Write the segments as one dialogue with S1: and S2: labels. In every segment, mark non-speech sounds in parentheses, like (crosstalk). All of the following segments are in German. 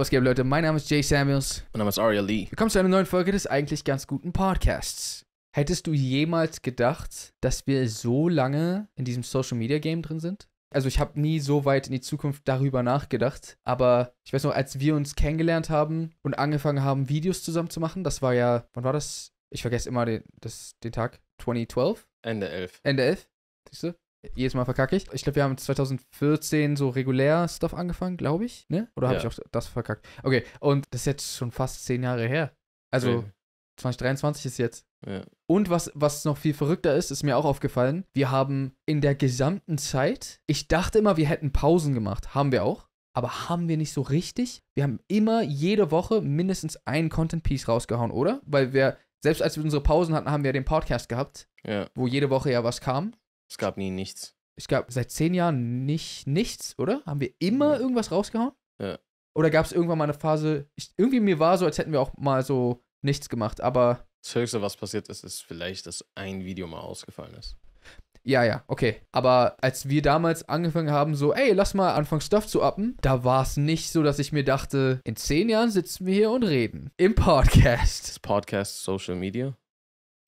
S1: was geht, Leute? Mein Name ist Jay Samuels. Mein Name ist Aria Lee. Willkommen zu einer neuen Folge des eigentlich ganz guten Podcasts. Hättest du jemals gedacht, dass wir so lange in diesem Social Media Game drin sind? Also ich habe nie so weit in die Zukunft darüber nachgedacht, aber ich weiß noch, als wir uns kennengelernt haben und angefangen haben, Videos zusammen zu machen, das war ja, wann war das? Ich vergesse immer den, das, den Tag. 2012? Ende 11. Ende 11? Siehst du? jedes Mal verkacke ich. Ich glaube, wir haben 2014 so regulär Stuff angefangen, glaube ich, ne? Oder habe ja. ich auch das verkackt? Okay, und das ist jetzt schon fast zehn Jahre her. Also okay. 2023 ist jetzt. Ja. Und was, was noch viel verrückter ist, ist mir auch aufgefallen, wir haben in der gesamten Zeit, ich dachte immer, wir hätten Pausen gemacht, haben wir auch, aber haben wir nicht so richtig? Wir haben immer jede Woche mindestens ein Content-Piece rausgehauen, oder? Weil wir, selbst als wir unsere Pausen hatten, haben wir den Podcast gehabt, ja. wo jede Woche ja was kam. Es gab nie nichts. Es gab seit zehn Jahren nicht nichts, oder? Haben wir immer ja. irgendwas rausgehauen? Ja. Oder gab es irgendwann mal eine Phase, ich, irgendwie mir war so, als hätten wir auch mal so nichts
S2: gemacht, aber. Das Höchste, was passiert ist, ist vielleicht, dass ein Video mal ausgefallen ist.
S1: Ja, ja, okay. Aber als wir damals angefangen haben, so, ey, lass mal anfangen, Stuff zu uppen, da war es nicht so, dass ich mir dachte, in zehn Jahren sitzen wir hier und reden. Im Podcast. Das
S2: Podcast Social Media?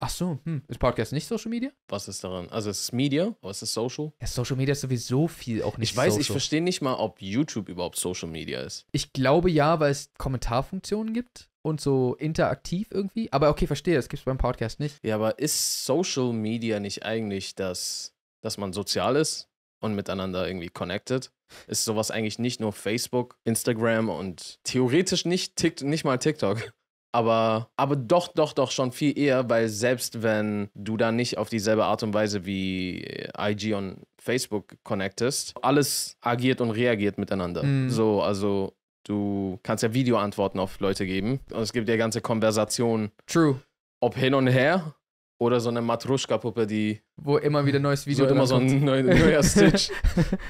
S2: Ach so, hm. ist Podcast nicht Social Media? Was ist daran? Also es ist Media, aber es ist Social.
S1: Ja, Social Media ist sowieso viel auch nicht Ich weiß, Social. ich verstehe
S2: nicht mal, ob YouTube überhaupt Social Media ist. Ich
S1: glaube ja, weil es Kommentarfunktionen gibt und so interaktiv irgendwie. Aber okay, verstehe, das gibt es beim Podcast nicht.
S2: Ja, aber ist Social Media nicht eigentlich das, dass man sozial ist und miteinander irgendwie connected? Ist sowas eigentlich nicht nur Facebook, Instagram und theoretisch nicht, Tick, nicht mal TikTok? aber, aber doch, doch, doch schon viel eher, weil selbst wenn du da nicht auf dieselbe Art und Weise wie äh, IG und Facebook connectest, alles agiert und reagiert miteinander. Mhm. So, also du kannst ja Videoantworten auf Leute geben und es gibt ja ganze Konversationen. True. Ob hin und her oder so eine Matruschka-Puppe, die. Wo immer wieder neues Video. Es wird immer so ein neu, neuer (laughs) Stitch.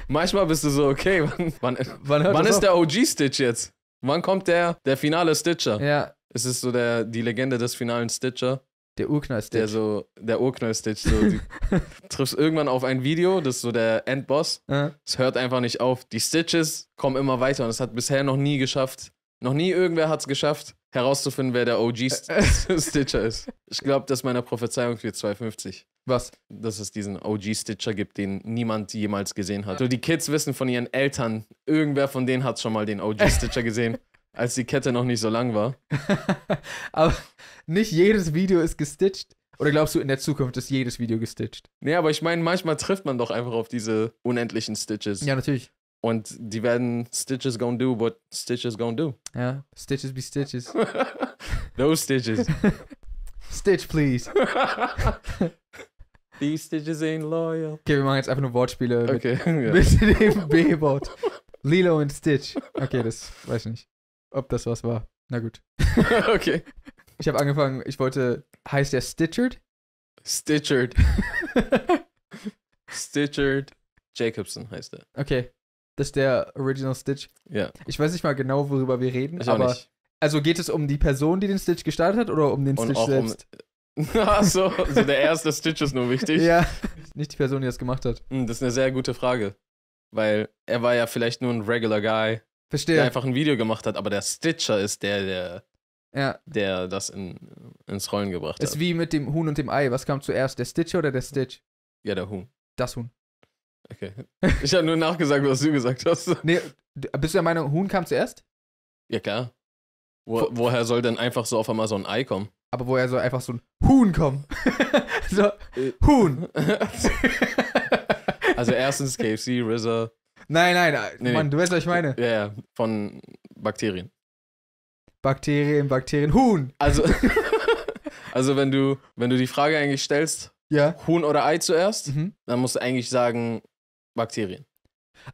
S2: Manchmal bist du so, okay, wann, wann, wann, wann ist auf? der OG-Stitch jetzt? Wann kommt der, der finale Stitcher? Ja, es ist so der, die Legende des finalen Stitcher. Der Urknall-Stitch. Der so, der Urknall-Stitch. So, (laughs) triffst irgendwann auf ein Video, das ist so der Endboss. Ja. Es hört einfach nicht auf. Die Stitches kommen immer weiter und es hat bisher noch nie geschafft. Noch nie irgendwer hat es geschafft, herauszufinden, wer der OG-Stitcher (laughs) ist. Ich glaube, das ist meine Prophezeiung für 250. Was? Dass es diesen OG-Stitcher gibt, den niemand jemals gesehen hat. So, die Kids wissen von ihren Eltern, irgendwer von denen hat schon mal den OG-Stitcher gesehen. (laughs) Als die Kette noch nicht so lang war. (laughs) aber nicht jedes Video ist gestitcht. Oder glaubst du, in der Zukunft ist jedes Video gestitcht? Nee, aber ich meine, manchmal trifft man doch einfach auf diese unendlichen Stitches. Ja, natürlich. Und die werden Stitches gonna do what Stitches gonna do. (laughs) Ja, Stitches be Stitches. (laughs) Those Stitches. Stitch, please. These Stitches ain't loyal. Okay, wir machen jetzt
S1: einfach nur Wortspiele okay, mit, ja. mit dem B-Wort. Lilo und Stitch. Okay, das weiß ich nicht ob das was war. Na gut. (laughs) okay. Ich habe angefangen, ich wollte, heißt der Stitchard? Stitchard.
S2: (laughs) Stitchard Jacobson heißt er.
S1: Okay. Das ist der Original Stitch. Ja. Ich weiß nicht mal genau, worüber wir reden, ich aber. Also geht es um die Person, die den Stitch gestartet hat oder um den Und Stitch auch selbst? Um... (laughs) Ach so, also
S2: der erste Stitch ist nur wichtig. Ja. Nicht die Person, die das gemacht hat. Hm, das ist eine sehr gute Frage. Weil er war ja vielleicht nur ein regular Guy Verstehe. Der einfach ein Video gemacht hat, aber der Stitcher ist der, der, ja. der das in, ins Rollen gebracht ist hat. Ist
S1: wie mit dem Huhn und dem Ei. Was kam zuerst, der Stitcher oder der Stitch? Ja, der Huhn. Das Huhn.
S2: Okay. (laughs) Ich habe nur nachgesagt, was du gesagt hast. (laughs) Nee, bist du der Meinung, Huhn kam zuerst? Ja, klar. Wo, woher soll denn einfach so auf einmal so ein Ei kommen?
S1: Aber woher soll einfach so ein
S2: Huhn kommen? (laughs) so, äh. Huhn. also erstens KFC, RZA, Nein, nein, äh, nee, Mann, du weißt, was ich meine. Ja, ja, von Bakterien.
S1: Bakterien, Bakterien, Huhn. Also, (laughs)
S2: also wenn, du, wenn du die Frage eigentlich stellst, ja. Huhn oder Ei zuerst, mhm. dann musst du eigentlich sagen Bakterien.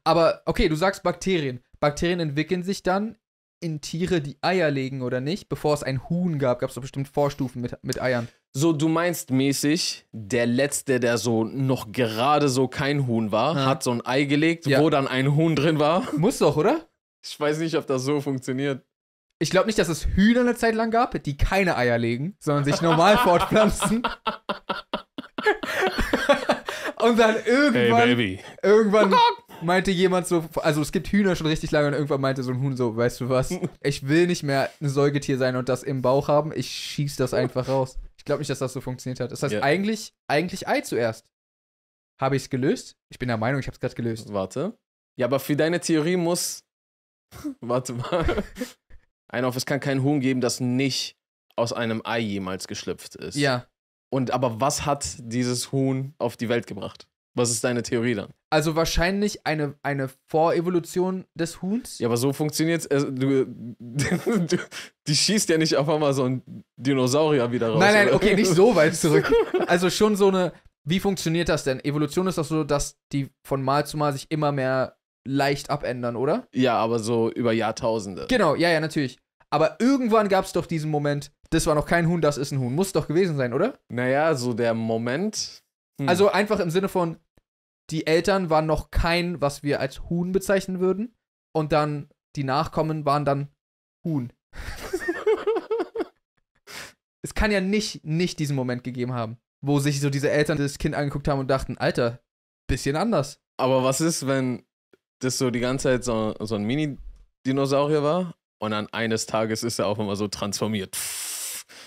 S2: Aber okay, du sagst Bakterien. Bakterien
S1: entwickeln sich dann in Tiere, die Eier legen oder nicht? Bevor es ein Huhn gab, gab es doch bestimmt
S2: Vorstufen mit, mit Eiern. So, du meinst mäßig, der Letzte, der so noch gerade so kein Huhn war, ja. hat so ein Ei gelegt, ja. wo dann ein Huhn drin war. (laughs) Muss doch, oder? Ich weiß nicht, ob das so funktioniert. Ich glaube nicht, dass es Hühner eine Zeit lang gab, die keine Eier legen,
S1: sondern sich normal (laughs) fortpflanzen. (laughs) Und dann irgendwann, hey, Baby. irgendwann oh meinte jemand so, also es gibt Hühner schon richtig lange und irgendwann meinte so ein Huhn so, weißt du was, ich will nicht mehr ein Säugetier sein und das im Bauch haben, ich schieß das einfach raus. Ich glaube nicht, dass das so funktioniert hat. Das heißt, ja. eigentlich, eigentlich Ei zuerst. Habe
S2: ich es gelöst? Ich bin der Meinung, ich habe es gerade gelöst. Warte. Ja, aber für deine Theorie muss. (laughs) Warte mal. Ein auf, es kann kein Huhn geben, das nicht aus einem Ei jemals geschlüpft ist. Ja. Und aber was hat dieses Huhn auf die Welt gebracht? Was ist deine Theorie dann?
S1: Also wahrscheinlich eine, eine Vorevolution des Huhns. Ja, aber
S2: so funktioniert es. Also, äh, du, (laughs) du, die schießt ja nicht auf einmal so ein Dinosaurier wieder raus. Nein, nein, oder? okay, nicht so (laughs) weit zurück. Also schon so eine. Wie funktioniert das denn? Evolution
S1: ist doch so, dass die von Mal zu Mal sich immer mehr leicht abändern, oder?
S2: Ja, aber so über Jahrtausende. Genau,
S1: ja, ja, natürlich. Aber irgendwann gab es doch diesen Moment, das war noch kein Huhn, das ist ein Huhn. Muss doch gewesen sein, oder? Naja, so der Moment. Hm. Also einfach im Sinne von, die Eltern waren noch kein, was wir als Huhn bezeichnen würden. Und dann die Nachkommen waren dann Huhn. (laughs) es kann ja nicht, nicht diesen Moment gegeben haben, wo sich so diese Eltern das Kind angeguckt haben und dachten, Alter,
S2: bisschen anders. Aber was ist, wenn das so die ganze Zeit so, so ein Mini-Dinosaurier war und dann eines Tages ist er auch immer so transformiert? Pff.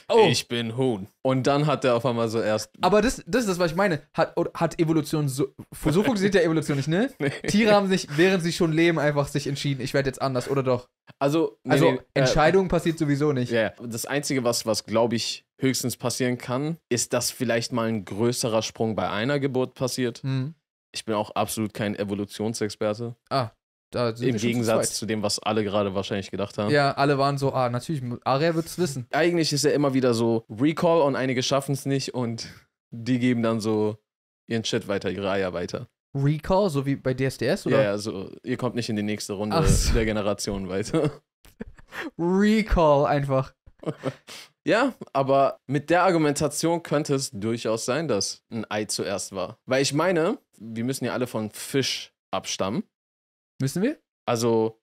S2: Oh. Ich bin Huhn. Und dann hat er auf einmal so erst. Aber das, das ist das, was ich meine. Hat, hat Evolution
S1: so. So funktioniert ja Evolution nicht, ne? (laughs) Nee. Tiere haben sich, während sie schon leben, einfach sich entschieden, ich werde jetzt anders, oder doch? Also, nee, also nee, Entscheidung äh, passiert sowieso nicht. yeah.
S2: das Einzige, was, was glaube ich, höchstens passieren kann, ist, dass vielleicht mal ein größerer Sprung bei einer Geburt passiert. Hm. Ich bin auch absolut kein Evolutionsexperte. Ah. Im Gegensatz zu, zu, dem, was alle gerade wahrscheinlich gedacht haben. Ja,
S1: alle waren so, ah, natürlich,
S2: Aria wird es wissen. Eigentlich ist ja immer wieder so Recall und einige schaffen es nicht und die geben dann so ihren Shit weiter, ihre Eier weiter. Recall, so wie bei DSDS, oder? Ja, ja, so, ihr kommt nicht in die nächste Runde so. der Generation weiter. (laughs) Recall einfach. ja, aber mit der Argumentation könnte es durchaus sein, dass ein Ei zuerst war. Weil ich meine, wir müssen ja alle von Fisch abstammen. Wissen wir? Also,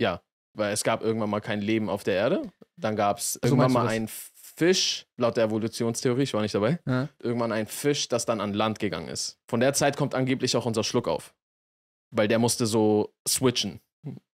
S2: ja, weil es gab irgendwann mal kein Leben auf der Erde. Dann gab es also irgendwann mal einen Fisch, laut der Evolutionstheorie, ich war nicht dabei, ja. irgendwann ein Fisch, das dann an Land gegangen ist. Von der Zeit kommt angeblich auch unser Schluck auf. Weil der musste so switchen.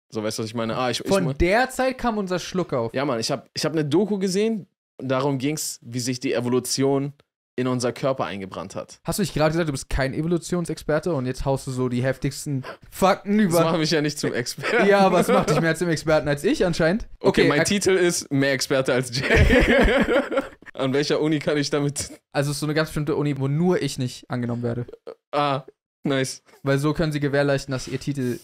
S2: So, weißt du, was ich meine? Ah, ich, Von ich, der Zeit kam unser Schluck auf. Ja, Mann, ich habe ich hab eine Doku gesehen, und darum ging es, wie sich die Evolution in unser Körper eingebrannt hat.
S1: Hast du dich gerade gesagt, du bist kein Evolutionsexperte und jetzt haust du so die heftigsten Fakten über. Das macht mich ja nicht zum Experten. ja, aber es macht dich mehr zum Experten als ich anscheinend. Okay, okay mein Titel
S2: ist mehr Experte als Jay. (laughs) An welcher Uni kann ich damit?
S1: Also es ist so eine ganz bestimmte Uni, wo nur ich nicht angenommen werde. Ah, nice. Weil so können sie gewährleisten, dass ihr Titel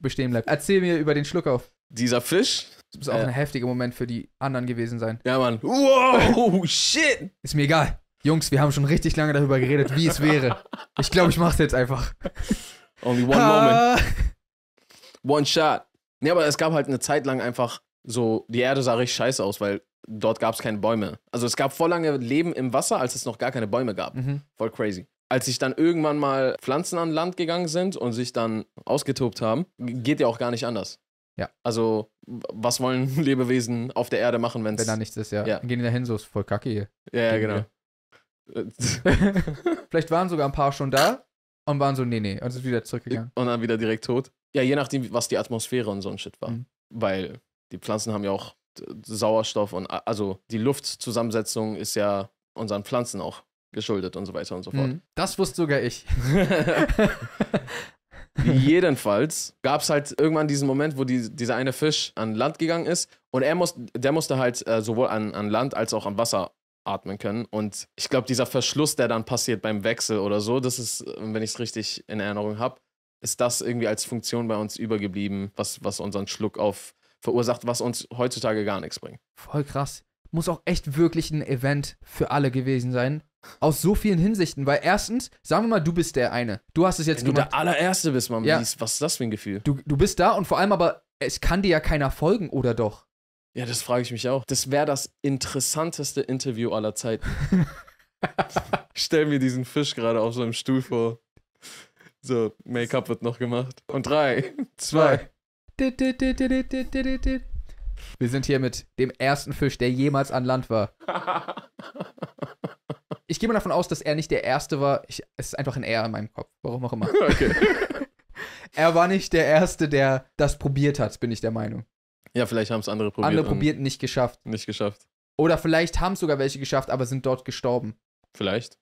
S1: bestehen bleibt. Erzähl mir über den Schluck auf. Dieser Fisch das muss auch ja. ein heftiger Moment für die anderen gewesen sein. Ja, Mann. Wow, (laughs) shit. Ist mir egal. Jungs, wir haben schon richtig lange darüber geredet, wie es wäre. Ich glaube, ich mache es jetzt
S2: einfach. Only one ah. moment. One shot. Nee, aber es gab halt eine Zeit lang einfach so, die Erde sah richtig scheiße aus, weil dort gab es keine Bäume. Also es gab vor lange Leben im Wasser, als es noch gar keine Bäume gab. Mhm. Voll crazy. Als sich dann irgendwann mal Pflanzen an Land gegangen sind und sich dann ausgetobt haben, geht ja auch gar nicht anders. Ja. Also, was wollen (laughs) Lebewesen auf der Erde machen, wenn's, wenn da nichts ist, ja. ja.
S1: Gehen die da hin, so ist voll kacke
S2: hier. Ja, ja genau. Hier. Äh, (laughs) Vielleicht waren sogar ein paar schon da und waren so, nee, nee, und sind wieder zurückgegangen. Und dann wieder direkt tot. Ja, je nachdem, was die Atmosphäre und so ein Shit war. Mhm. Weil die Pflanzen haben ja auch Sauerstoff und also die Luftzusammensetzung ist ja unseren Pflanzen auch geschuldet und so weiter und so fort. Mhm. Das wusste sogar ich. (laughs) Jedenfalls gab es halt irgendwann diesen Moment, wo die, dieser eine Fisch an Land gegangen ist und er muss, der musste halt äh, sowohl an, an Land als auch am Wasser atmen können. Und ich glaube, dieser Verschluss, der dann passiert beim Wechsel oder so, das ist, wenn ich es richtig in Erinnerung habe, ist das irgendwie als Funktion bei uns übergeblieben, was, was unseren Schluck auf verursacht, was uns heutzutage gar nichts bringt.
S1: Voll krass. Muss auch echt wirklich ein Event für alle gewesen sein. Aus so vielen Hinsichten, weil erstens, sagen wir mal, du bist der eine.
S2: Du hast es jetzt Wenn gemacht. du der allererste bist, Mann, ja. was ist das für ein Gefühl? Du, du bist da und vor allem aber, es kann dir ja keiner folgen, oder doch? Ja, das frage ich mich auch. Das wäre das interessanteste Interview aller Zeiten. (laughs) Stell mir diesen Fisch gerade auf so einem Stuhl vor. So, Make-up wird noch gemacht. Und drei, zwei.
S1: Wir sind hier mit dem ersten Fisch, der jemals an Land war. (laughs) Ich gehe mal davon aus, dass er nicht der Erste war. Ich, es ist einfach ein R in meinem Kopf, warum auch immer. Okay. (laughs) er war nicht der Erste, der das probiert hat, bin ich der Meinung.
S2: Ja, vielleicht haben es andere probiert. Andere probiert
S1: nicht geschafft. Nicht geschafft. Oder vielleicht haben es sogar welche geschafft, aber sind dort gestorben. Vielleicht.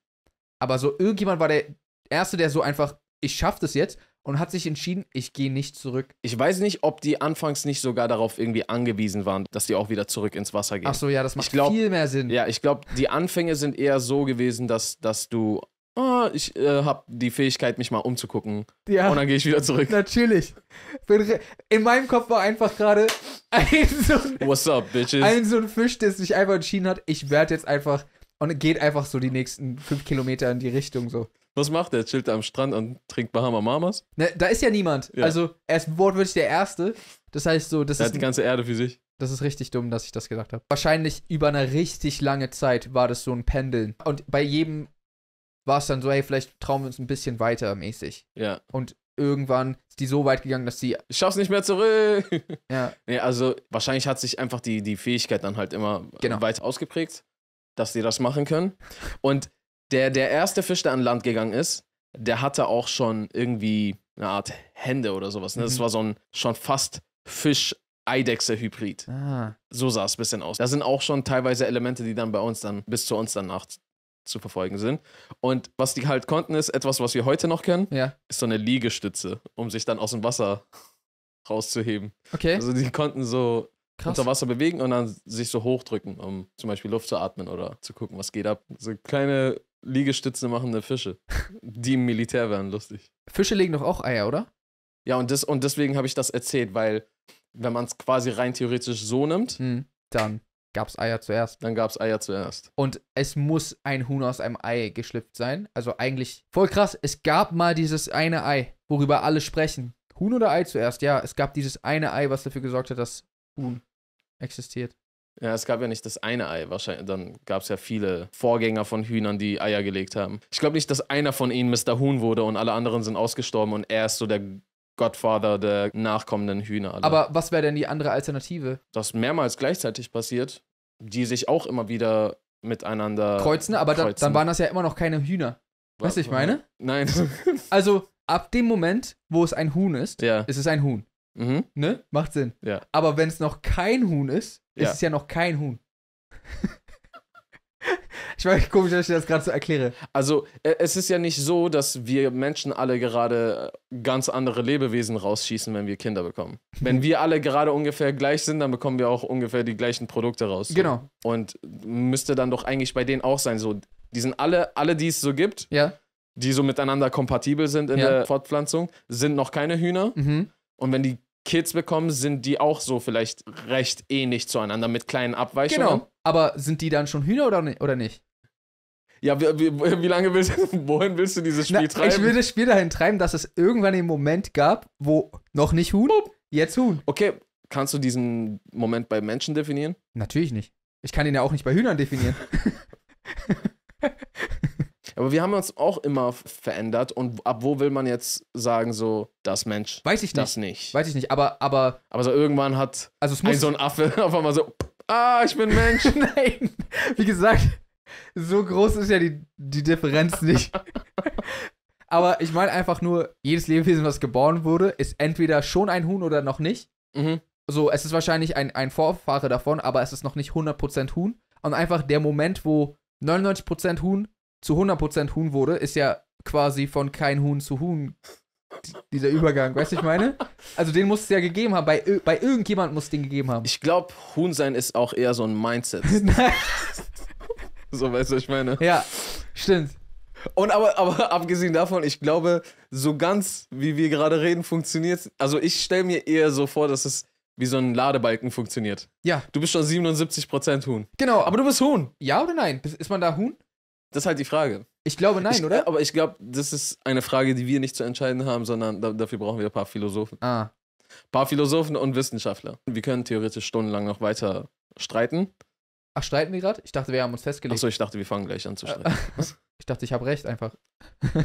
S1: Aber so irgendjemand war der Erste, der so einfach,
S2: ich schaff das jetzt und hat sich entschieden, ich gehe nicht zurück. Ich weiß nicht, ob die anfangs nicht sogar darauf irgendwie angewiesen waren, dass die auch wieder zurück ins Wasser gehen. Ach so, ja, das macht glaub, viel mehr Sinn. Ja, ich glaube, die Anfänge sind eher so gewesen, dass, dass du oh, ich äh, habe die Fähigkeit, mich mal umzugucken. Ja. Und dann gehe ich wieder zurück.
S1: Natürlich. In meinem Kopf war einfach gerade ein so ein,
S2: What's up, bitches? Ein so
S1: ein Fisch, der sich einfach entschieden hat, ich werde jetzt einfach und geht einfach so die nächsten fünf Kilometer in die Richtung so.
S2: Was macht er? Chillt er am Strand und trinkt Bahama Mamas?
S1: Ne, da ist ja niemand. Ja. Also er ist wortwörtlich der Erste. Das heißt so, das er ist. Er hat die ganze Erde für sich. Das ist richtig dumm, dass ich das gedacht habe. Wahrscheinlich über eine richtig lange Zeit war das so ein Pendeln. Und bei jedem war es dann so, hey, vielleicht trauen wir uns ein bisschen weiter mäßig. Ja. Und irgendwann ist die so weit gegangen, dass die. Ich schaff's nicht mehr zurück. (laughs) Ja.
S2: Nee, also wahrscheinlich hat sich einfach die, die Fähigkeit dann halt immer äh, genau. weit ausgeprägt, dass die das machen können. Und der, der erste Fisch, der an Land gegangen ist, der hatte auch schon irgendwie eine Art Hände oder sowas. Ne? Mhm. Das war so ein schon fast Fisch. Eidechse-Hybrid. Ah. So sah es ein bisschen aus. Da sind auch schon teilweise Elemente, die dann bei uns dann bis zu uns dann nach zu verfolgen sind. Und was die halt konnten, ist etwas, was wir heute noch kennen, ja. ist so eine Liegestütze, um sich dann aus dem Wasser rauszuheben. Okay. Also die konnten so Krass. unter Wasser bewegen und dann sich so hochdrücken, um zum Beispiel Luft zu atmen oder zu gucken, was geht ab. So kleine Liegestütze machende Fische. (laughs) Die im Militär wären lustig. Fische legen doch auch Eier, oder? Ja, und, das, und deswegen habe ich das erzählt, weil wenn man es quasi rein theoretisch so nimmt, hm, dann gab es Eier zuerst. Dann gab es Eier zuerst.
S1: Und es muss ein Huhn aus einem Ei geschlüpft sein. Also eigentlich voll krass. Es gab mal dieses eine Ei, worüber alle sprechen. Huhn oder Ei zuerst? Ja, es gab dieses eine Ei, was dafür gesorgt hat, dass Huhn existiert.
S2: Ja, es gab ja nicht das eine Ei. Wahrscheinlich, dann gab es ja viele Vorgänger von Hühnern, die Eier gelegt haben. Ich glaube nicht, dass einer von ihnen Mr. Huhn wurde und alle anderen sind ausgestorben und er ist so der Godfather der nachkommenden Hühner. Alle. Aber
S1: was wäre denn die andere Alternative?
S2: Dass mehrmals gleichzeitig passiert die sich auch immer wieder miteinander kreuzen, aber kreuzen. Da, dann waren
S1: das ja immer noch keine Hühner. Was, weißt du, ich meine? Nein. (laughs) Also ab dem Moment, wo es ein Huhn ist, ja. ist es ein Huhn. Mhm. Ne? Macht Sinn. Ja. Aber wenn es noch kein Huhn ist, ist ja. es ja noch kein Huhn. (laughs)
S2: Ich meine, komisch, dass ich das gerade so erkläre. Also, äh, es ist ja nicht so, dass wir Menschen alle gerade äh, ganz andere Lebewesen rausschießen, wenn wir Kinder bekommen. Wenn wir alle gerade ungefähr gleich sind, dann bekommen wir auch ungefähr die gleichen Produkte raus. Genau. Und müsste dann doch eigentlich bei denen auch sein, so. Die sind alle, alle, die es so gibt, ja. die so miteinander kompatibel sind in ja. der Fortpflanzung, sind noch keine Hühner. Mhm. Und wenn die Kids bekommen, sind die auch so vielleicht recht ähnlich zueinander mit kleinen Abweichungen. Genau. Aber sind die dann schon Hühner oder, oder nicht? Ja, wie, wie, wie lange willst du, (laughs) wohin willst du dieses Spiel Na, treiben? Ich will das
S1: Spiel dahin treiben, dass es irgendwann den Moment gab, wo noch nicht Huhn, jetzt Huhn. Okay, kannst
S2: du diesen Moment bei Menschen definieren?
S1: Natürlich nicht. Ich kann ihn ja auch nicht bei Hühnern definieren. (laughs)
S2: (laughs) Aber wir haben uns auch immer verändert und ab wo will man jetzt sagen, so, das Mensch? Weiß ich nicht. Das nicht. Weiß ich nicht, aber. Aber, aber so irgendwann hat also es muss ein, so ein Affe auf einmal so, ah, ich bin Mensch. Nein, wie gesagt,
S1: so groß ist ja die, die Differenz nicht. (laughs) Aber ich meine einfach nur, jedes Lebewesen, was geboren wurde, ist entweder schon ein Huhn oder noch nicht. Mhm. So, es ist wahrscheinlich ein, ein Vorfahre davon, aber es ist noch nicht 100% Huhn. Und einfach der Moment, wo 99% Huhn zu 100% Huhn wurde, ist ja quasi von kein Huhn zu Huhn dieser Übergang, weißt du, ich meine? Also den muss es ja gegeben haben, bei, bei irgendjemand
S2: muss es den gegeben haben. Ich glaube, Huhn sein ist auch eher so ein Mindset. (laughs) (laughs) So, weißt du, was ich meine? Ja, stimmt. Und aber, aber (laughs) abgesehen davon, ich glaube, so ganz, wie wir gerade reden, funktioniert Also ich stelle mir eher so vor, dass es wie so ein Ladebalken funktioniert. Ja. Du bist schon 77% Huhn. Genau. Aber du bist Huhn. Ja oder nein? Ist man da Huhn? Das ist halt die Frage. Ich glaube nein, ich, oder? Aber ich glaube, das ist eine Frage, die wir nicht zu entscheiden haben, sondern da, dafür brauchen wir ein paar Philosophen. Ah. Ein paar Philosophen und Wissenschaftler. Wir können theoretisch stundenlang noch weiter streiten. Ach, streiten wir gerade? Ich dachte, wir haben uns festgelegt. Achso, ich dachte, wir fangen gleich an zu äh, streiten. (laughs) ich dachte, ich habe recht einfach.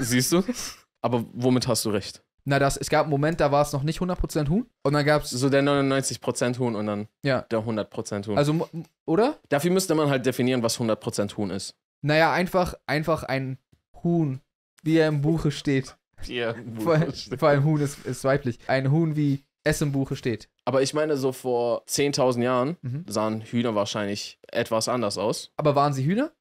S2: Siehst du? (laughs) Aber womit hast du recht?
S1: Na, das, es gab einen Moment, da war es noch nicht 100% Huhn.
S2: Und dann gab es. So der 99% Huhn und dann ja. der 100% Huhn. Also, oder? Dafür müsste man halt definieren, was 100% Huhn ist.
S1: Naja, einfach, einfach ein Huhn, wie er im Buche steht. Ja, vor, vor allem Huhn ist, ist weiblich. Ein Huhn wie es im Buche steht.
S2: Aber ich meine, so vor 10.000 Jahren mhm. sahen Hühner wahrscheinlich etwas anders aus. Aber waren sie Hühner?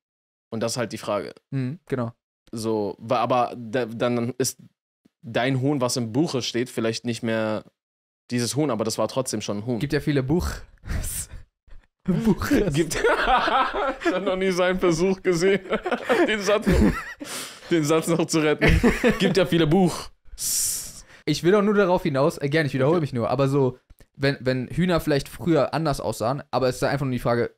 S2: Und das ist halt die Frage.
S1: Mhm, genau.
S2: So, aber dann ist dein Huhn, was im Buche steht, vielleicht nicht mehr dieses Huhn, aber das war trotzdem schon ein Huhn. Gibt ja viele Buch. (laughs) Buch. Gibt. (laughs) ich habe noch nie seinen Versuch gesehen, (laughs) den Satz, den Satz noch zu retten.
S1: Gibt ja viele Buch ich will doch nur darauf hinaus, äh, gerne, ich wiederhole okay. mich nur, aber so, wenn, wenn Hühner vielleicht früher anders aussahen, aber es ist einfach nur die Frage,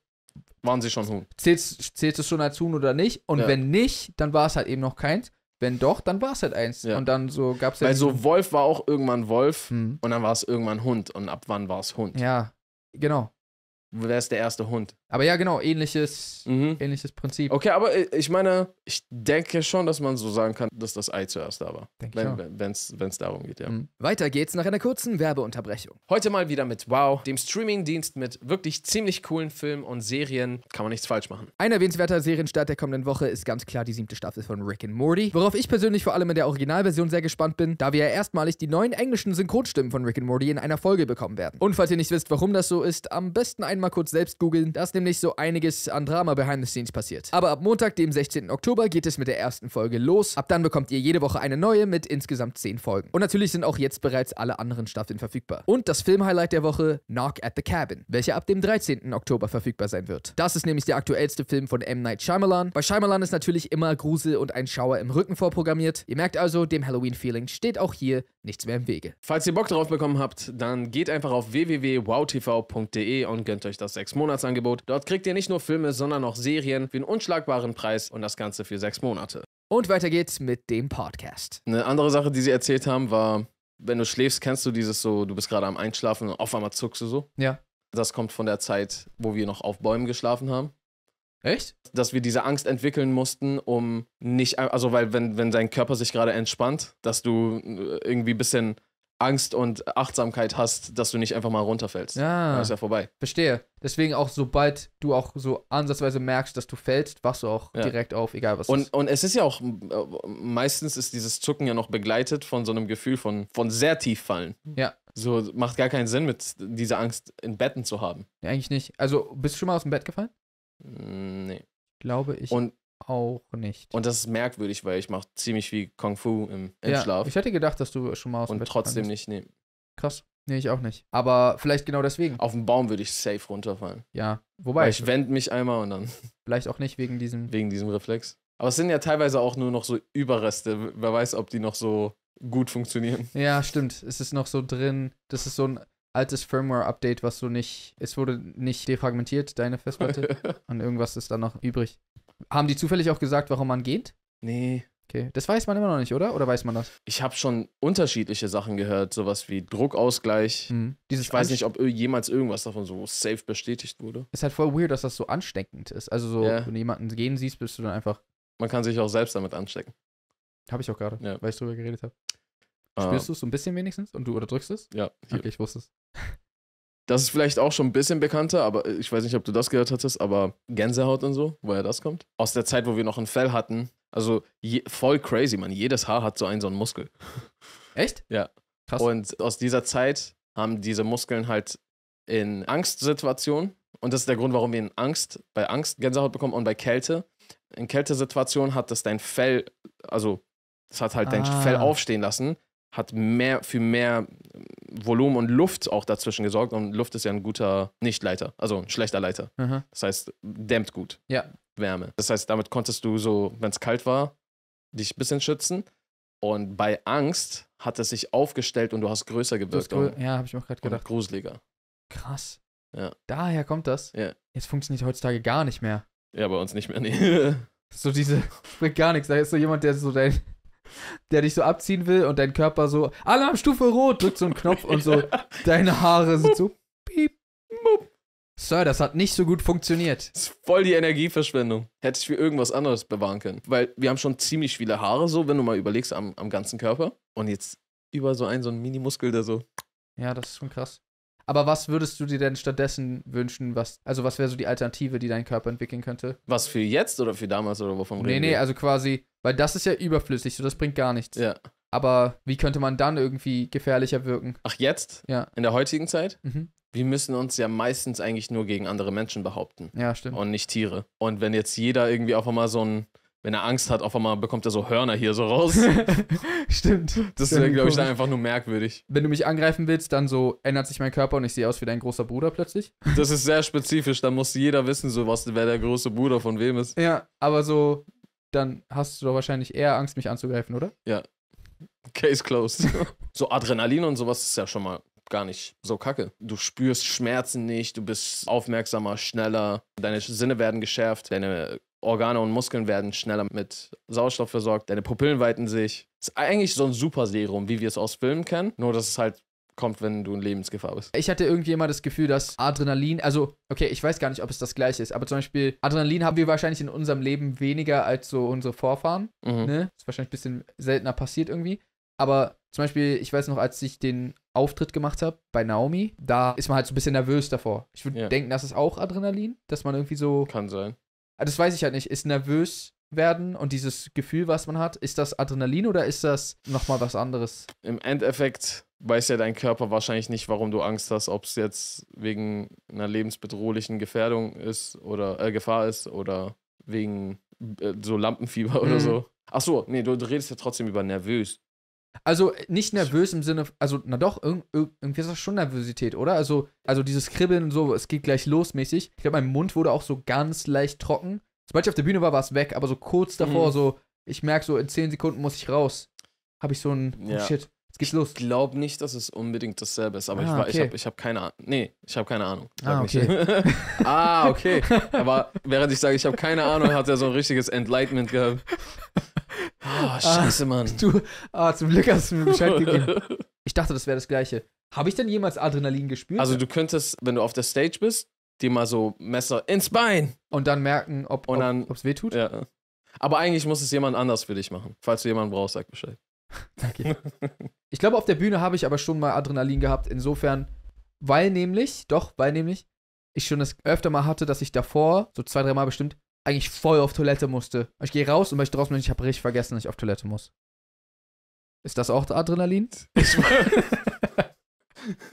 S1: waren sie schon Huhn? Zählt, es schon als Huhn oder nicht? Und ja. wenn nicht, dann war es halt eben noch keins. Wenn doch, dann war es halt eins. Ja. Und dann so gab es halt. Weil so
S2: Wolf war auch irgendwann Wolf hm. und dann war es irgendwann Hund. Und ab wann war es Hund? Ja, genau. Wer ist der erste Hund? Aber ja, genau, ähnliches, mhm. ähnliches Prinzip. Okay, aber äh, ich meine, ich denke schon, dass man so sagen kann, dass das Ei zuerst da war. Denk wenn es darum geht, ja. Mhm.
S1: Weiter geht's nach einer kurzen Werbeunterbrechung.
S2: Heute mal wieder mit Wow, dem Streamingdienst mit wirklich ziemlich coolen Filmen und Serien. Kann man nichts falsch machen.
S1: Ein erwähnenswerter Serienstart der kommenden Woche ist ganz klar die siebte Staffel von Rick and Morty, worauf ich persönlich vor allem in der Originalversion sehr gespannt bin, da wir ja erstmalig die neuen englischen Synchronstimmen von Rick and Morty in einer Folge bekommen werden. Und falls ihr nicht wisst, warum das so ist, am besten einmal kurz selbst googeln, das nimmt nämlich so einiges an Drama behind the scenes passiert. Aber ab Montag, dem 16. Oktober, geht es mit der ersten Folge los. Ab dann bekommt ihr jede Woche eine neue mit insgesamt 10 Folgen. Und natürlich sind auch jetzt bereits alle anderen Staffeln verfügbar. Und das Filmhighlight der Woche, Knock at the Cabin, welcher ab dem 13. Oktober verfügbar sein wird. Das ist nämlich der aktuellste Film von M. Night Shyamalan. Bei Shyamalan ist natürlich immer Grusel und ein Schauer im Rücken vorprogrammiert. Ihr merkt also, dem Halloween-Feeling
S2: steht auch hier nichts mehr im Wege. Falls ihr Bock drauf bekommen habt, dann geht einfach auf www.wowtv.de und gönnt euch das 6-Monats-Angebot. Dort kriegt ihr nicht nur Filme, sondern auch Serien für einen unschlagbaren Preis und das Ganze für 6 Monate.
S1: Und weiter geht's mit dem Podcast.
S2: Eine andere Sache, die sie erzählt haben, war, wenn du schläfst, kennst du dieses so, du bist gerade am Einschlafen und auf einmal zuckst du so. Ja. Das kommt von der Zeit, wo wir noch auf Bäumen geschlafen haben. Echt? Dass wir diese Angst entwickeln mussten, um nicht, also weil wenn, wenn dein Körper sich gerade entspannt, dass du äh, irgendwie ein bisschen Angst und Achtsamkeit hast, dass du nicht einfach mal runterfällst. Ja. Dann ist ja vorbei.
S1: Verstehe. Deswegen auch, sobald du auch so ansatzweise merkst, dass du fällst, wachst du auch ja. direkt auf, egal was. Und, ist.
S2: und es ist ja auch, äh, meistens ist dieses Zucken ja noch begleitet von so einem Gefühl von, von sehr tief fallen. Ja. So macht gar keinen Sinn, mit dieser Angst in Betten zu haben.
S1: Ja, eigentlich nicht. Also, bist du schon mal aus dem Bett gefallen?
S2: Nee. Glaube ich und, auch nicht. Und das ist merkwürdig, weil ich mache ziemlich viel Kung Fu im, im ja, Schlaf. Ich
S1: hätte gedacht, dass du schon mal aus dem Und Bett trotzdem nicht, nee. Krass. Nee, ich auch nicht. Aber vielleicht genau deswegen. Auf
S2: den Baum würde ich safe runterfallen. Ja, wobei. Weil ich wende mich einmal und dann. (laughs) Vielleicht auch nicht wegen diesem. Wegen diesem Reflex. Aber es sind ja teilweise auch nur noch so Überreste. Wer weiß, ob die noch so gut funktionieren.
S1: Ja, stimmt. Es ist noch so drin. Das ist so ein altes Firmware-Update, was so nicht, es wurde nicht defragmentiert, deine Festplatte. (laughs) und irgendwas ist dann noch übrig. Haben die zufällig auch gesagt, warum man geht? Nee. Okay, das weiß man immer noch nicht, oder? Oder weiß man das?
S2: Ich habe schon unterschiedliche Sachen gehört, sowas wie Druckausgleich. Mhm. ich weiß nicht, ob jemals irgendwas davon so safe bestätigt wurde.
S1: Ist halt voll weird, dass das so ansteckend ist. Also so, yeah. wenn du jemanden gehen
S2: siehst, bist du dann einfach. Man kann sich auch selbst damit anstecken.
S1: Habe ich auch gerade, ja. weil ich drüber geredet habe. Spürst ähm. du es so ein bisschen wenigstens? Und du unterdrückst es?
S2: Ja. Hier. Okay, ich wusste es. (laughs) Das ist vielleicht auch schon ein bisschen bekannter, aber äh, ich weiß nicht, ob du das gehört hattest, aber Gänsehaut und so, woher das kommt. Aus der Zeit, wo wir noch ein Fell hatten. Also je, voll crazy, man. Jedes Haar hat so einen, so einen Muskel. (laughs) Echt? Ja. Krass. Und aus dieser Zeit haben diese Muskeln halt in Angstsituationen, und das ist der Grund, warum wir in Angst, bei Angst Gänsehaut bekommen und bei Kälte. In Kältesituationen hat das dein Fell, also es hat halt ah. dein Fell ah. aufstehen lassen hat mehr, für mehr ähm, Volumen und Luft auch dazwischen gesorgt. Und Luft ist ja ein guter Nichtleiter, also ein schlechter Leiter. Aha. Das heißt, dämmt gut. Ja. Wärme. Das heißt, damit konntest du so, wenn es kalt war, dich ein bisschen schützen. Und bei Angst hat es sich aufgestellt und du hast größer gewirkt. Hast ja, habe ich auch gerade gedacht. Und gruseliger. Krass. Ja. Daher kommt das. Ja.
S1: Jetzt funktioniert heutzutage gar nicht mehr.
S2: Ja, bei uns nicht mehr, nee.
S1: (laughs) so diese, bringt gar nichts. Da ist so jemand, der so dein, der dich so abziehen will und dein Körper so, Alarmstufe rot, drückt so einen Knopf und so, (laughs) deine Haare sind so, piep, mup. Sir, das hat nicht so gut funktioniert. Das ist
S2: voll die Energieverschwendung. Hätte ich für irgendwas anderes bewahren können. Weil wir haben schon ziemlich viele Haare, so, wenn du mal überlegst, am, am ganzen Körper. Und jetzt über so einen, so einen Minimuskel, der so.
S1: Ja, das ist schon krass. Aber was würdest du dir denn stattdessen wünschen? Was, also, was wäre so die Alternative, die dein Körper entwickeln könnte?
S2: Was für jetzt oder für damals oder wovon nee, reden Nee, nee, also
S1: quasi, weil das ist ja überflüssig, so das bringt gar nichts. Ja. Aber wie könnte man dann irgendwie gefährlicher wirken?
S2: Ach, jetzt? Ja. In der heutigen Zeit? Mhm. Wir müssen uns ja meistens eigentlich nur gegen andere Menschen behaupten. Ja, stimmt. Und nicht Tiere. Und wenn jetzt jeder irgendwie auf einmal so ein wenn er Angst hat, auf einmal bekommt er so Hörner hier so raus. (laughs) Stimmt. Das ist, glaube ich, dann einfach nur merkwürdig. Wenn du mich
S1: angreifen willst, dann so ändert sich mein Körper und ich sehe aus wie dein großer Bruder plötzlich.
S2: (laughs) Das ist sehr spezifisch, da muss jeder wissen, so was, wer der große Bruder von wem ist. Ja,
S1: aber so, dann hast du doch wahrscheinlich eher Angst, mich anzugreifen, oder?
S2: Ja. Case closed. (laughs) so Adrenalin und sowas ist ja schon mal gar nicht so kacke. Du spürst Schmerzen nicht, du bist aufmerksamer, schneller, deine Sinne werden geschärft, deine Organe und Muskeln werden schneller mit Sauerstoff versorgt, deine Pupillen weiten sich. Ist eigentlich so ein super Serum, wie wir es aus Filmen kennen, nur dass es halt kommt, wenn du in Lebensgefahr bist. Ich hatte irgendwie immer das Gefühl,
S1: dass Adrenalin, also okay, ich weiß gar nicht, ob es das gleiche ist, aber zum Beispiel Adrenalin haben wir wahrscheinlich in unserem Leben weniger als so unsere Vorfahren. Mhm. Ne? Ist wahrscheinlich ein bisschen seltener passiert irgendwie. Aber zum Beispiel, ich weiß noch, als ich den Auftritt gemacht habe bei Naomi, da ist man halt so ein bisschen nervös davor. Ich würde ja. denken, das ist auch Adrenalin, dass man irgendwie so. Kann sein. Ah, das weiß ich halt nicht, ist
S2: nervös werden und dieses Gefühl, was man hat, ist das Adrenalin oder ist das nochmal was anderes? Im Endeffekt weiß ja dein Körper wahrscheinlich nicht, warum du Angst hast, ob es jetzt wegen einer lebensbedrohlichen Gefährdung ist oder äh, Gefahr ist oder wegen äh, so Lampenfieber mhm. oder so. Ach so, nee, du, du redest ja trotzdem über nervös. Also
S1: äh, nicht nervös im Sinne, also na doch, irgendwie ist das schon Nervosität, oder? Also, also dieses Kribbeln und so, es geht gleich losmäßig. Ich glaube, mein Mund wurde auch so ganz leicht trocken. Sobald ich auf der Bühne war, war es weg, aber so kurz davor, mhm. so, ich merke so, in 10 Sekunden muss ich raus. Habe ich so ein, oh ja. shit,
S2: Jetzt ich los. Ich glaube nicht, dass es unbedingt dasselbe ist, aber ah, ich, okay. ich habe ich hab keine Ahnung. Nee, ich habe keine Ahnung. Ah okay. (laughs) ah, okay. Aber während ich sage, ich habe keine Ahnung, hat er so ein richtiges Enlightenment gehabt.
S1: Oh, scheiße, ah, Mann. Du,
S2: ah, zum Glück hast du mir Bescheid (laughs) gegeben. Ich dachte, das wäre das Gleiche. Habe ich denn jemals Adrenalin gespürt? Also, du könntest, wenn du auf der Stage bist, dir mal so Messer ins Bein. Und dann merken, ob es ob, weh tut? Ja. Aber eigentlich muss es jemand anders für dich machen. Falls du jemanden brauchst, sag Bescheid. (laughs) Danke.
S1: Ich glaube, auf der Bühne habe ich aber schon mal Adrenalin gehabt. Insofern, weil nämlich, doch, weil nämlich, ich schon das öfter mal hatte, dass ich davor, so zwei, drei Mal bestimmt, eigentlich voll auf Toilette musste. Ich gehe raus und weil ich draußen bin, ich habe richtig vergessen, dass ich auf Toilette muss. Ist das auch Adrenalin? Ich (laughs)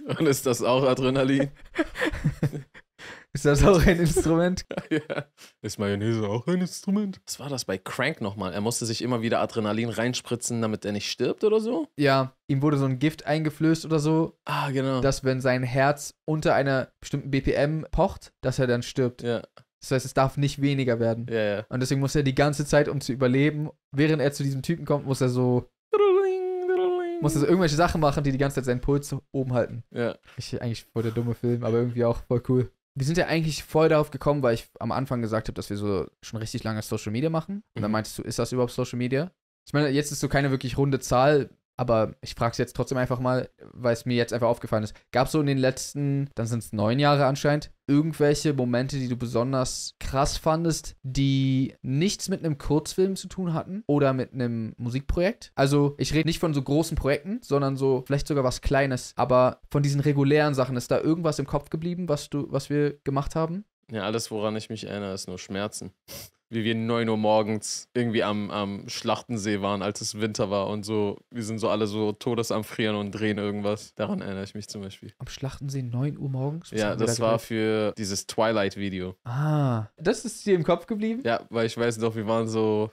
S2: und ist das auch Adrenalin? (laughs) Ist das auch ein Instrument? (laughs) ja. Ist Mayonnaise auch ein Instrument? Was war das bei Crank nochmal? Er musste sich immer wieder Adrenalin reinspritzen, damit er nicht stirbt oder so?
S1: Ja, ihm wurde so ein Gift eingeflößt oder so. Ah, genau. Dass wenn sein Herz unter einer bestimmten BPM pocht, dass er dann stirbt. Ja. Das heißt, es darf nicht weniger werden. Ja, ja. Und deswegen muss er die ganze Zeit, um zu überleben, während er zu diesem Typen kommt, muss er so muss also irgendwelche Sachen machen, die die ganze Zeit seinen Puls oben halten. Ja. Ich, eigentlich voll der dumme Film, aber irgendwie auch voll cool wir sind ja eigentlich voll darauf gekommen, weil ich am Anfang gesagt habe, dass wir so schon richtig lange Social Media machen. Und dann mhm. meintest du, ist das überhaupt Social Media? Ich meine, jetzt ist so keine wirklich runde Zahl, aber ich frage es jetzt trotzdem einfach mal, weil es mir jetzt einfach aufgefallen ist. Gab es so in den letzten, dann sind es neun Jahre anscheinend, irgendwelche Momente, die du besonders krass fandest, die nichts mit einem Kurzfilm zu tun hatten oder mit einem Musikprojekt? Also ich rede nicht von so großen Projekten, sondern so vielleicht sogar was Kleines, aber von diesen regulären Sachen ist da irgendwas im Kopf geblieben, was du, was wir gemacht haben?
S2: Ja, alles, woran ich mich erinnere, ist nur Schmerzen wie wir 9 Uhr morgens irgendwie am, am Schlachtensee waren, als es Winter war und so, wir sind so alle so todes am Frieren und drehen irgendwas. Daran erinnere ich mich zum Beispiel.
S1: Am Schlachtensee 9 Uhr morgens? Was ja, das da war gemacht?
S2: für dieses Twilight-Video. Ah. Das ist dir im Kopf geblieben? Ja, weil ich weiß doch, wir waren so,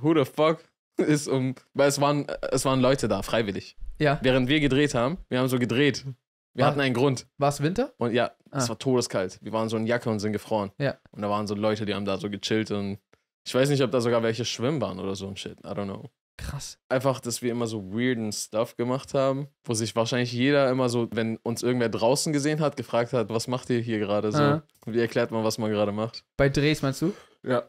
S2: who the fuck? ist um, weil es waren, es waren Leute da, freiwillig. Ja. Während wir gedreht haben, wir haben so gedreht wir war, hatten einen Grund. War es Winter? Und ja, ah. es war todeskalt. Wir waren so in Jacke und sind gefroren. Ja. Und da waren so Leute, die haben da so gechillt und ich weiß nicht, ob da sogar welche schwimmen waren oder so ein Shit. I don't know. Krass. Einfach, dass wir immer so weirden Stuff gemacht haben, wo sich wahrscheinlich jeder immer so, wenn uns irgendwer draußen gesehen hat, gefragt hat, was macht ihr hier gerade so? Ah. Und wie erklärt man, was man gerade macht?
S1: Bei Drehs meinst du?
S2: Ja.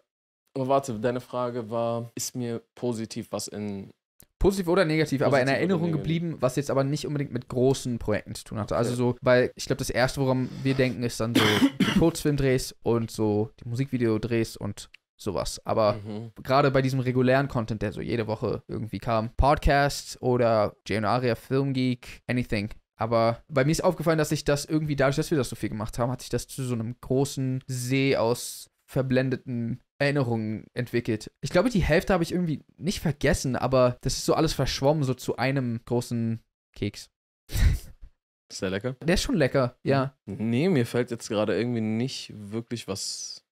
S2: Aber warte, deine Frage war, ist mir positiv was in positiv oder negativ, positiv aber in Erinnerung geblieben,
S1: was jetzt aber nicht unbedingt mit großen Projekten zu tun hatte. Also so, weil ich glaube, das erste, woran wir denken, ist dann so die (coughs) Kurzfilmdrehs und so die Musikvideodrehs und sowas. Aber mhm. gerade bei diesem regulären Content, der so jede Woche irgendwie kam, Podcast oder Jane Filmgeek, anything, aber bei mir ist aufgefallen, dass ich das irgendwie, dadurch, dass wir das so viel gemacht haben, hat sich das zu so einem großen See aus verblendeten Erinnerungen entwickelt. Ich glaube, die Hälfte habe ich irgendwie nicht vergessen, aber das ist so alles verschwommen, so zu einem großen Keks. (laughs)
S2: Ist der lecker? Der ist schon lecker, ja. Mhm. Nee, mir fällt jetzt gerade irgendwie nicht wirklich was.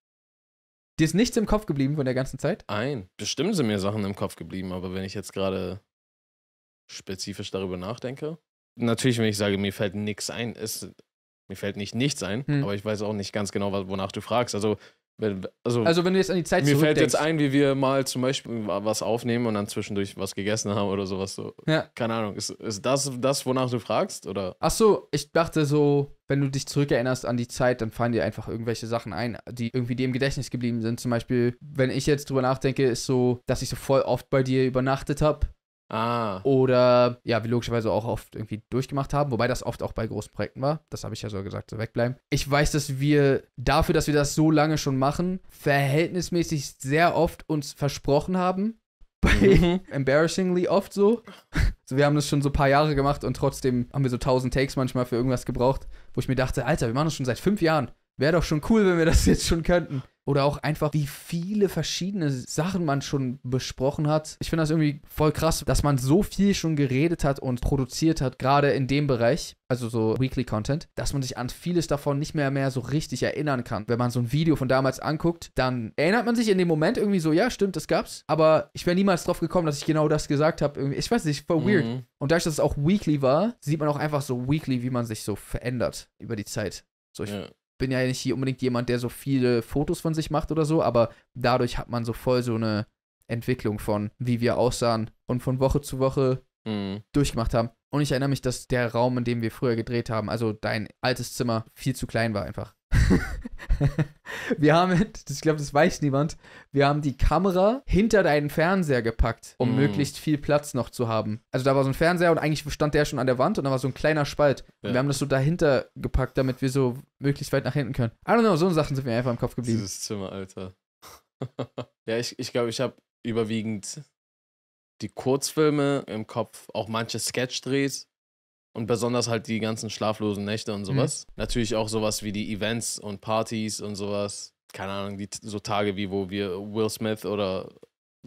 S2: Dir ist nichts im Kopf geblieben von der ganzen Zeit? Nein. Bestimmt sind mir Sachen im Kopf geblieben, aber wenn ich jetzt gerade spezifisch darüber nachdenke. Natürlich, wenn ich sage, mir fällt nichts ein, ist, mir fällt nicht nichts ein, hm. aber ich weiß auch nicht ganz genau, wonach du fragst. Also wenn, also, also, wenn du jetzt an die Zeit Mir fällt jetzt ein, wie wir mal zum Beispiel was aufnehmen und dann zwischendurch was gegessen haben oder sowas. So. Ja. Keine Ahnung, ist, ist das das, wonach du fragst? Oder?
S1: Ach so, ich dachte so, wenn du dich zurückerinnerst an die Zeit, dann fallen dir einfach irgendwelche Sachen ein, die irgendwie dir im Gedächtnis geblieben sind. Zum Beispiel, wenn ich jetzt drüber nachdenke, ist so, dass ich so voll oft bei dir übernachtet habe Ah. Oder ja, wir logischerweise auch oft irgendwie durchgemacht haben, wobei das oft auch bei großen Projekten war. Das habe ich ja so gesagt, so wegbleiben. Ich weiß, dass wir dafür, dass wir das so lange schon machen, verhältnismäßig sehr oft uns versprochen haben. (laughs) Bei mhm. embarrassingly oft so. (laughs) so. Wir haben das schon so ein paar Jahre gemacht und trotzdem haben wir so tausend Takes manchmal für irgendwas gebraucht, wo ich mir dachte, Alter, wir machen das schon seit fünf Jahren. Wäre doch schon cool, wenn wir das jetzt schon könnten. Oder auch einfach, wie viele verschiedene Sachen man schon besprochen hat. Ich finde das irgendwie voll krass, dass man so viel schon geredet hat und produziert hat, gerade in dem Bereich, also so Weekly Content, dass man sich an vieles davon nicht mehr mehr so richtig erinnern kann. Wenn man so ein Video von damals anguckt, dann erinnert man sich in dem Moment irgendwie so, ja, stimmt, das gab's. Aber ich wäre niemals drauf gekommen, dass ich genau das gesagt habe. Ich weiß nicht, voll weird. Mhm. Und dadurch, dass es auch weekly war, sieht man auch einfach so weekly, wie man sich so verändert über die Zeit. So, ich ja bin ja nicht unbedingt jemand, der so viele Fotos von sich macht oder so, aber dadurch hat man so voll so eine Entwicklung von, wie wir aussahen und von Woche zu Woche mhm. durchgemacht haben. Und ich erinnere mich, dass der Raum, in dem wir früher gedreht haben, also dein altes Zimmer, viel zu klein war einfach. (laughs) wir haben, ich glaube, das weiß niemand, wir haben die Kamera hinter deinen Fernseher gepackt, um mm. möglichst viel Platz noch zu haben. Also da war so ein Fernseher und eigentlich stand der schon an der Wand und da war so ein kleiner Spalt. Ja. Und wir haben das so dahinter gepackt, damit wir so möglichst weit nach hinten können. I don't know, so Sachen sind mir einfach im Kopf geblieben. Dieses
S2: Zimmer, Alter. (laughs) ja, ich glaube, ich, glaub, ich habe überwiegend die Kurzfilme im Kopf, auch manche Sketchdrehs und besonders halt die ganzen schlaflosen Nächte und mhm. sowas. Mhm. Natürlich auch sowas wie die Events und Partys und sowas. Keine Ahnung, die, so Tage wie, wo wir Will Smith oder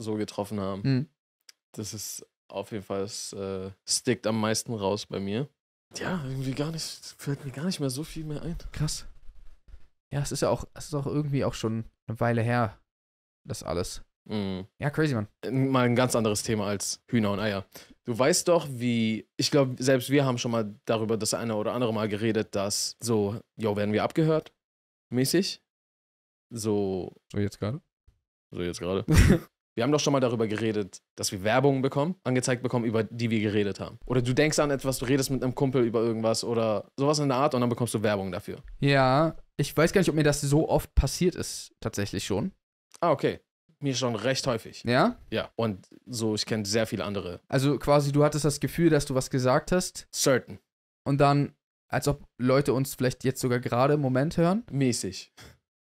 S2: so getroffen haben. Mhm. Das ist auf jeden Fall, es äh, stickt am meisten raus bei mir. Ja, irgendwie gar nicht, fällt mir gar nicht mehr so viel mehr ein. Krass.
S1: Ja, es ist ja auch, es ist auch irgendwie auch schon eine Weile her,
S2: das alles. Mhm. Ja, crazy, man. Äh, mal ein ganz anderes Thema als Hühner und Eier. Du weißt doch, wie, ich glaube, selbst wir haben schon mal darüber das eine oder andere Mal geredet, dass so, yo, werden wir abgehört? Mäßig? So. So jetzt gerade? So jetzt gerade. (laughs) wir haben doch schon mal darüber geredet, dass wir Werbung bekommen, angezeigt bekommen, über die wir geredet haben. Oder du denkst an etwas, du redest mit einem Kumpel über irgendwas oder sowas in der Art und dann bekommst du Werbung dafür. Ja,
S1: ich weiß gar nicht, ob mir das so oft passiert ist, tatsächlich schon.
S2: Ah, okay mir schon recht häufig. Ja? Ja. Und so, ich kenne sehr viele andere.
S1: Also quasi, du hattest das Gefühl, dass du was gesagt hast. Certain. Und dann, als ob Leute uns vielleicht jetzt sogar gerade im Moment hören. Mäßig.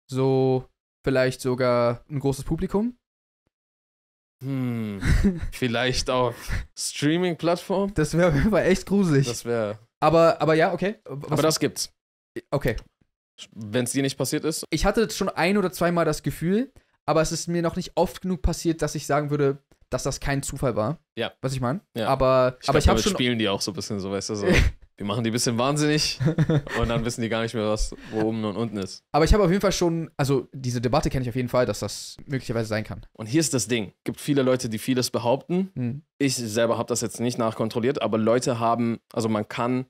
S1: So, vielleicht sogar ein großes Publikum.
S2: Hm, (laughs) vielleicht auf Streaming-Plattform?
S1: Das wäre wär echt gruselig. Das wäre.
S2: Aber, aber ja, okay. Was aber das gibt's. Okay.
S1: Wenn es dir nicht passiert ist. Ich hatte schon ein oder zweimal das Gefühl, aber es ist mir noch nicht oft genug passiert, dass ich sagen würde, dass das kein Zufall war. Ja. Was ich meine? Ja. Aber ich, glaub, ich habe schon. spielen
S2: die auch so ein bisschen so, weißt du, so. wir (laughs) machen die ein bisschen wahnsinnig (laughs) und dann wissen die gar nicht mehr, was wo oben und unten ist.
S1: Aber ich habe auf jeden Fall schon, also diese Debatte kenne ich auf jeden Fall, dass das möglicherweise sein kann.
S2: Und hier ist das Ding. Es gibt viele Leute, die vieles behaupten. Hm. Ich selber habe das jetzt nicht nachkontrolliert, aber Leute haben, also man kann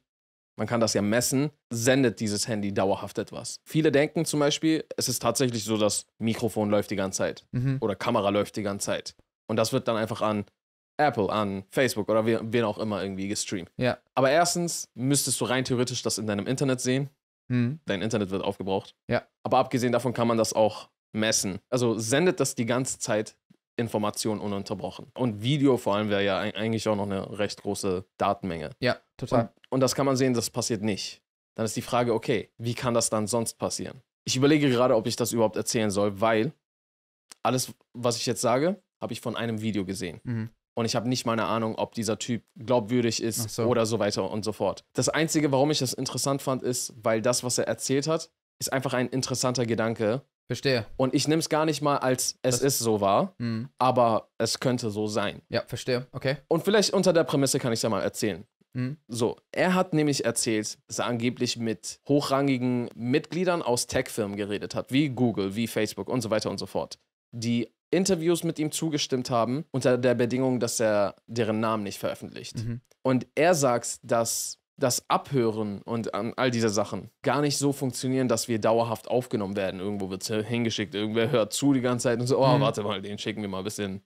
S2: man kann das ja messen, sendet dieses Handy dauerhaft etwas. Viele denken zum Beispiel, es ist tatsächlich so, dass Mikrofon läuft die ganze Zeit mhm. oder Kamera läuft die ganze Zeit. Und das wird dann einfach an Apple, an Facebook oder wen auch immer irgendwie gestreamt. Ja. Aber erstens müsstest du rein theoretisch das in deinem Internet sehen. Mhm. Dein Internet wird aufgebraucht. Ja. Aber abgesehen davon kann man das auch messen. Also sendet das die ganze Zeit Informationen ununterbrochen. Und Video vor allem wäre ja eigentlich auch noch eine recht große Datenmenge. Ja, total. Und und das kann man sehen, das passiert nicht, dann ist die Frage, okay, wie kann das dann sonst passieren? Ich überlege gerade, ob ich das überhaupt erzählen soll, weil alles, was ich jetzt sage, habe ich von einem Video gesehen. Mhm. Und ich habe nicht mal eine Ahnung, ob dieser Typ glaubwürdig ist so. oder so weiter und so fort. Das Einzige, warum ich das interessant fand, ist, weil das, was er erzählt hat, ist einfach ein interessanter Gedanke. Verstehe. Und ich nehme es gar nicht mal als es das ist so wahr, mhm. aber es könnte so sein. Ja, verstehe. Okay. Und vielleicht unter der Prämisse kann ich es ja mal erzählen. Mhm. So, er hat nämlich erzählt, dass er angeblich mit hochrangigen Mitgliedern aus Tech-Firmen geredet hat, wie Google, wie Facebook und so weiter und so fort, die Interviews mit ihm zugestimmt haben, unter der Bedingung, dass er deren Namen nicht veröffentlicht. Mhm. Und er sagt, dass das Abhören und an all diese Sachen gar nicht so funktionieren, dass wir dauerhaft aufgenommen werden. Irgendwo wird es hingeschickt, irgendwer hört zu die ganze Zeit und so, oh, mhm. warte mal, den schicken wir mal ein bisschen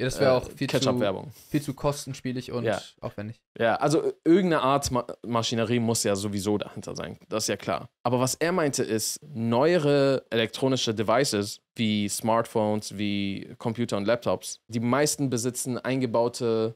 S2: ja, das wäre äh, auch viel zu,
S1: viel zu kostenspielig und ja. aufwendig.
S2: Ja, also äh, irgendeine Art Ma Maschinerie muss ja sowieso dahinter sein. Das ist ja klar. Aber was er meinte ist, neuere elektronische Devices wie Smartphones, wie Computer und Laptops, die meisten besitzen eingebaute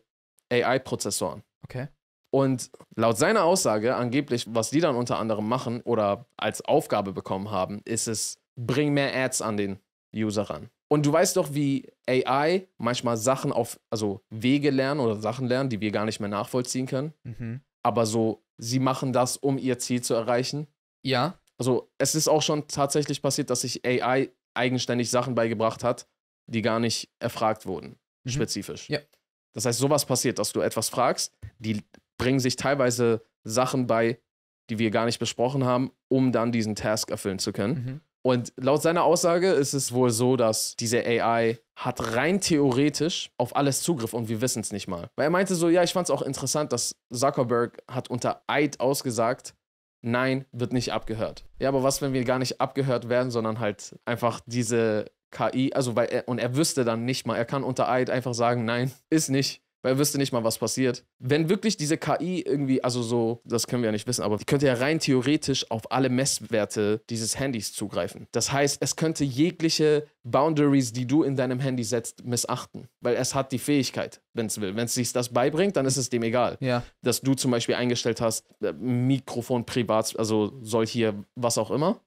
S2: AI-Prozessoren. Okay. Und laut seiner Aussage, angeblich, was die dann unter anderem machen oder als Aufgabe bekommen haben, ist es, bring mehr Ads an den User ran. Und du weißt doch, wie AI manchmal Sachen auf, also Wege lernen oder Sachen lernen, die wir gar nicht mehr nachvollziehen können. Mhm. Aber so, sie machen das, um ihr Ziel zu erreichen. Ja. Also es ist auch schon tatsächlich passiert, dass sich AI eigenständig Sachen beigebracht hat, die gar nicht erfragt wurden, mhm. spezifisch. Ja. Das heißt, sowas passiert, dass du etwas fragst, die bringen sich teilweise Sachen bei, die wir gar nicht besprochen haben, um dann diesen Task erfüllen zu können. Mhm. Und laut seiner Aussage ist es wohl so, dass diese AI hat rein theoretisch auf alles Zugriff und wir wissen es nicht mal. Weil er meinte so, ja, ich fand es auch interessant, dass Zuckerberg hat unter Eid ausgesagt, nein, wird nicht abgehört. Ja, aber was, wenn wir gar nicht abgehört werden, sondern halt einfach diese KI, also weil er, und er wüsste dann nicht mal, er kann unter Eid einfach sagen, nein, ist nicht weil er wüsste nicht mal, was passiert. Wenn wirklich diese KI irgendwie, also so, das können wir ja nicht wissen, aber die könnte ja rein theoretisch auf alle Messwerte dieses Handys zugreifen. Das heißt, es könnte jegliche Boundaries, die du in deinem Handy setzt, missachten, weil es hat die Fähigkeit, wenn es will. Wenn es sich das beibringt, dann ist es dem egal, ja. dass du zum Beispiel eingestellt hast, äh, Mikrofon privat, also soll hier was auch immer.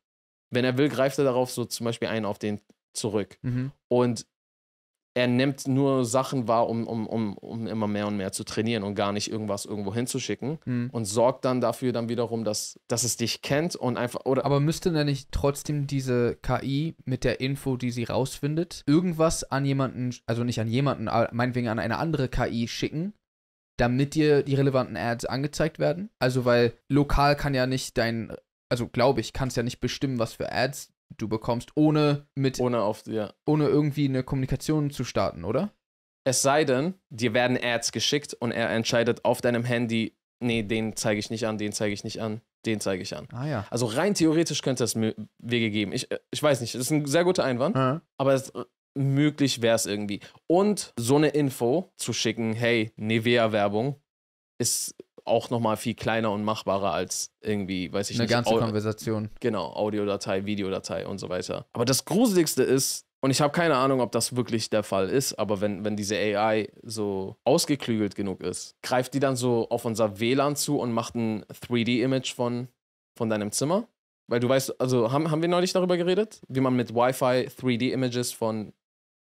S2: Wenn er will, greift er darauf so zum Beispiel einen auf den zurück. Mhm. Und er nimmt nur Sachen wahr, um, um, um, um immer mehr und mehr zu trainieren und gar nicht irgendwas irgendwo hinzuschicken mhm. und sorgt dann dafür dann wiederum, dass, dass es dich kennt und einfach oder. Aber müsste
S1: denn nicht trotzdem diese KI mit der Info, die sie rausfindet, irgendwas an jemanden, also nicht an jemanden, meinetwegen an eine andere KI schicken, damit dir die relevanten Ads angezeigt werden? Also weil lokal kann ja nicht dein, also glaube ich, kannst ja nicht bestimmen, was für Ads du bekommst, ohne mit ohne auf ja. ohne irgendwie eine Kommunikation zu
S2: starten, oder? Es sei denn, dir werden Ads geschickt und er entscheidet auf deinem Handy, nee, den zeige ich nicht an, den zeige ich nicht an, den zeige ich an. Ah ja. Also rein theoretisch könnte es Wege geben. Ich, äh, ich weiß nicht, das ist ein sehr guter Einwand, ja. aber es, äh, möglich wäre es irgendwie. Und so eine Info zu schicken, hey, Nevea-Werbung, ist auch nochmal viel kleiner und machbarer als irgendwie, weiß ich Eine nicht. Eine ganze Au Konversation. Genau, Audiodatei, Videodatei und so weiter. Aber das Gruseligste ist, und ich habe keine Ahnung, ob das wirklich der Fall ist, aber wenn, wenn diese AI so ausgeklügelt genug ist, greift die dann so auf unser WLAN zu und macht ein 3D-Image von, von deinem Zimmer? Weil du weißt, also haben, haben wir neulich darüber geredet, wie man mit Wi-Fi 3D-Images von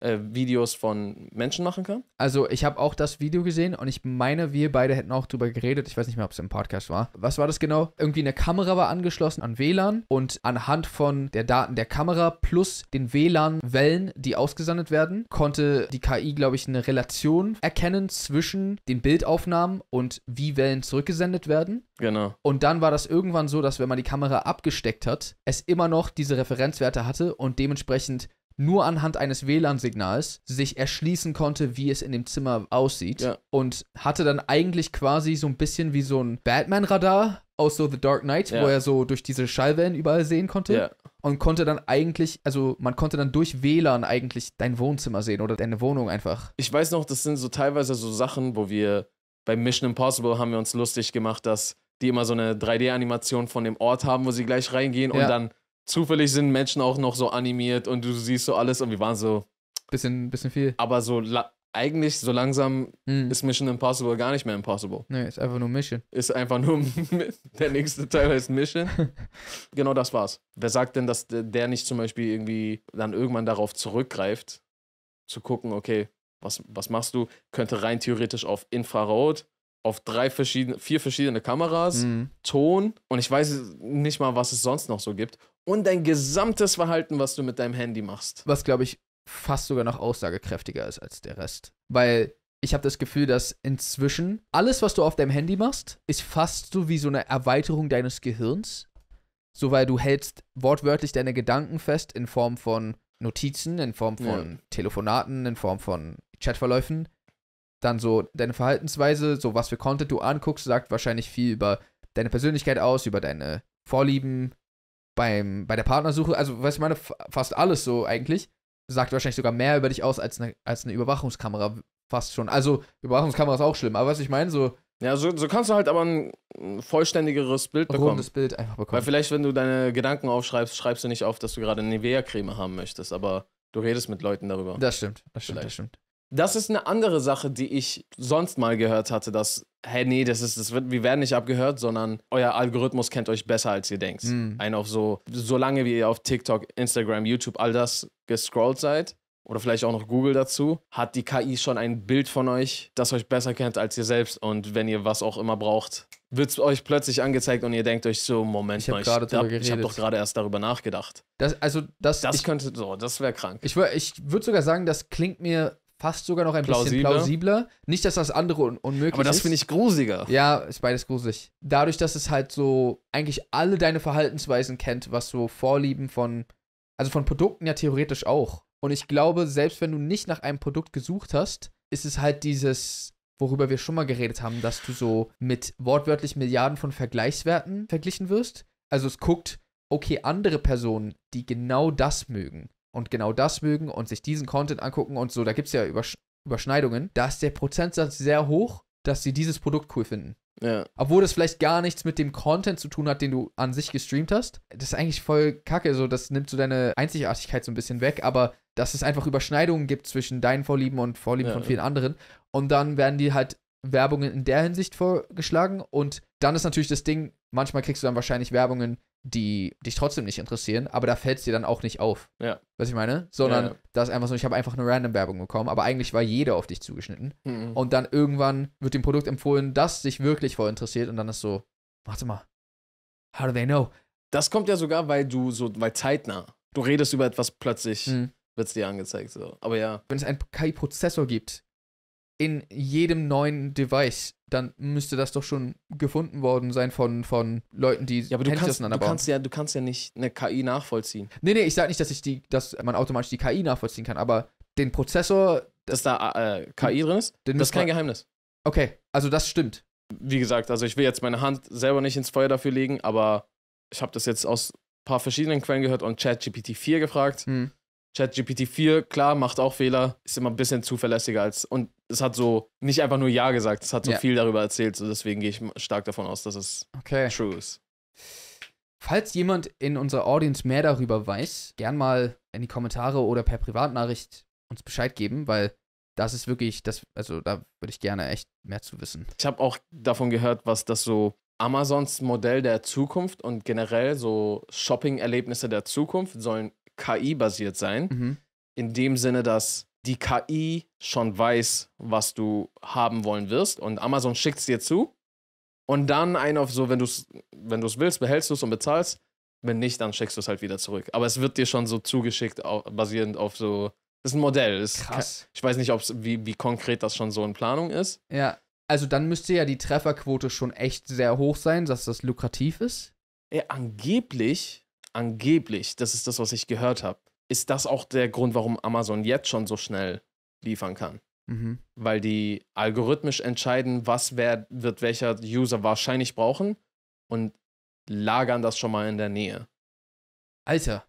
S2: äh, Videos von Menschen machen kann?
S1: Also ich habe auch das Video gesehen und ich meine, wir beide hätten auch drüber geredet. Ich weiß nicht mehr, ob es im Podcast war. Was war das genau? Irgendwie eine Kamera war angeschlossen an WLAN und anhand von der Daten der Kamera plus den WLAN-Wellen, die ausgesandt werden, konnte die KI, glaube ich, eine Relation erkennen zwischen den Bildaufnahmen und wie Wellen zurückgesendet werden. Genau. Und dann war das irgendwann so, dass wenn man die Kamera abgesteckt hat, es immer noch diese Referenzwerte hatte und dementsprechend nur anhand eines WLAN-Signals sich erschließen konnte, wie es in dem Zimmer aussieht. Ja. Und hatte dann eigentlich quasi so ein bisschen wie so ein Batman-Radar aus so The Dark Knight, ja. wo er so durch diese Schallwellen überall sehen konnte. Ja. Und konnte dann eigentlich, also man konnte dann durch WLAN eigentlich dein Wohnzimmer sehen oder deine Wohnung einfach.
S2: Ich weiß noch, das sind so teilweise so Sachen, wo wir bei Mission Impossible haben wir uns lustig gemacht, dass die immer so eine 3D-Animation von dem Ort haben, wo sie gleich reingehen und dann zufällig sind Menschen auch noch so animiert und du siehst so alles und wir waren so. Bisschen, bisschen viel. Aber so eigentlich so langsam hm. ist Mission Impossible gar nicht mehr impossible. Nee, ist einfach nur Mission. Ist einfach nur (laughs) der nächste Teil heißt Mission. (laughs) genau das war's. Wer sagt denn, dass der nicht zum Beispiel irgendwie dann irgendwann darauf zurückgreift, zu gucken, okay, was, was machst du? Könnte rein theoretisch auf Infrarot, auf drei verschiedene, vier verschiedene Kameras, mhm. Ton und ich weiß nicht mal, was es sonst noch so gibt und dein gesamtes Verhalten, was du mit deinem Handy machst. Was, glaube ich, fast sogar noch aussagekräftiger
S1: ist als der Rest. Weil ich habe das Gefühl, dass inzwischen alles, was du auf deinem Handy machst, ist fast so wie so eine Erweiterung deines Gehirns. So, weil du hältst wortwörtlich deine Gedanken fest in Form von Notizen, in Form von ja. Telefonaten, in Form von Chatverläufen. Dann so deine Verhaltensweise, so was für Content du anguckst, sagt wahrscheinlich viel über deine Persönlichkeit aus, über deine Vorlieben, beim, bei der Partnersuche, also was ich meine, fast alles so eigentlich, sagt wahrscheinlich sogar mehr über dich aus als eine, als eine Überwachungskamera fast schon. Also
S2: Überwachungskamera ist auch schlimm, aber was ich meine, so. Ja, so, so kannst du halt aber ein vollständigeres Bild bekommen. Rundes Bild einfach bekommen. Weil vielleicht, wenn du deine Gedanken aufschreibst, schreibst du nicht auf, dass du gerade eine Nivea-Creme haben möchtest, aber du redest mit Leuten darüber. Das stimmt, das stimmt, vielleicht. das stimmt. Das ist eine andere Sache, die ich sonst mal gehört hatte, dass hey, nee, das ist, das wird, wir werden nicht abgehört, sondern euer Algorithmus kennt euch besser, als ihr denkt. Mhm. Ein auf so, solange wie ihr auf TikTok, Instagram, YouTube, all das gescrollt seid, oder vielleicht auch noch Google dazu, hat die KI schon ein Bild von euch, das euch besser kennt als ihr selbst. Und wenn ihr was auch immer braucht, wird es euch plötzlich angezeigt und ihr denkt euch so, Moment ich mal, ich habe hab doch gerade erst darüber nachgedacht. Das, also das, das ich, könnte, so, das wäre krank. Ich,
S1: ich würde sogar sagen, das klingt mir fast sogar noch ein Plausibel. bisschen plausibler. Nicht, dass das andere un unmöglich ist. Aber das finde ich gruseliger. Ja, ist beides gruselig. Dadurch, dass es halt so eigentlich alle deine Verhaltensweisen kennt, was so Vorlieben von, also von Produkten ja theoretisch auch. Und ich glaube, selbst wenn du nicht nach einem Produkt gesucht hast, ist es halt dieses, worüber wir schon mal geredet haben, dass du so mit wortwörtlich Milliarden von Vergleichswerten verglichen wirst. Also es guckt, okay, andere Personen, die genau das mögen, und genau das mögen und sich diesen Content angucken und so, da gibt es ja Übersch Überschneidungen, da ist der Prozentsatz sehr hoch, dass sie dieses Produkt cool finden. Ja. Obwohl das vielleicht gar nichts mit dem Content zu tun hat, den du an sich gestreamt hast. Das ist eigentlich voll kacke. So, das nimmt so deine Einzigartigkeit so ein bisschen weg, aber dass es einfach Überschneidungen gibt zwischen deinen Vorlieben und Vorlieben ja, von vielen ja. anderen. Und dann werden die halt Werbungen in der Hinsicht vorgeschlagen. Und dann ist natürlich das Ding, manchmal kriegst du dann wahrscheinlich Werbungen, die dich trotzdem nicht interessieren, aber da fällt es dir dann auch nicht auf. Ja. Was ich meine? Sondern ja, ja. das ist einfach so, ich habe einfach eine random Werbung bekommen, aber eigentlich war jeder auf dich zugeschnitten. Mhm. Und dann irgendwann wird dem Produkt empfohlen, das dich wirklich voll interessiert und dann ist so, warte mal, how do they know?
S2: Das kommt ja sogar, weil du so, weil zeitnah, du redest über etwas plötzlich. Mhm wird es dir angezeigt. So. Aber ja. Wenn es einen KI-Prozessor gibt, in jedem neuen Device, dann müsste das doch schon
S1: gefunden worden sein von, von Leuten, die ja, aber du Handys kannst, du kannst
S2: ja, du kannst ja nicht eine KI
S1: nachvollziehen. Nee, nee, ich sage nicht, dass ich die, dass man automatisch die KI nachvollziehen kann, aber den Prozessor.
S2: Dass da äh, KI drin ist? Das ist kein Geheimnis. Okay, also das stimmt. Wie gesagt, also ich will jetzt meine Hand selber nicht ins Feuer dafür legen, aber ich habe das jetzt aus ein paar verschiedenen Quellen gehört und ChatGPT 4 gefragt. Hm. ChatGPT 4, klar, macht auch Fehler, ist immer ein bisschen zuverlässiger als. Und es hat so nicht einfach nur Ja gesagt, es hat so ja. viel darüber erzählt. So deswegen gehe ich stark davon aus, dass es okay. true ist.
S1: Falls jemand in unserer Audience mehr darüber weiß, gern mal in die Kommentare oder per Privatnachricht uns Bescheid geben, weil
S2: das ist wirklich, das, also da würde ich gerne echt mehr zu wissen. Ich habe auch davon gehört, was das so Amazons Modell der Zukunft und generell so Shopping-Erlebnisse der Zukunft sollen KI-basiert sein. Mhm. In dem Sinne, dass die KI schon weiß, was du haben wollen wirst und Amazon schickt es dir zu. Und dann ein auf so, wenn du es wenn willst, behältst du es und bezahlst. Wenn nicht, dann schickst du es halt wieder zurück. Aber es wird dir schon so zugeschickt, basierend auf so. Das ist ein Modell. Das Krass. ich weiß nicht, ob's, wie, wie konkret das schon so in Planung ist.
S1: Ja. Also dann müsste ja die Trefferquote schon echt
S2: sehr hoch sein, dass das lukrativ ist. Ja, angeblich angeblich, das ist das, was ich gehört habe, ist das auch der Grund, warum Amazon jetzt schon so schnell liefern kann. Mhm. Weil die algorithmisch entscheiden, was wer, wird welcher User wahrscheinlich brauchen und lagern das schon mal in der Nähe. Alter.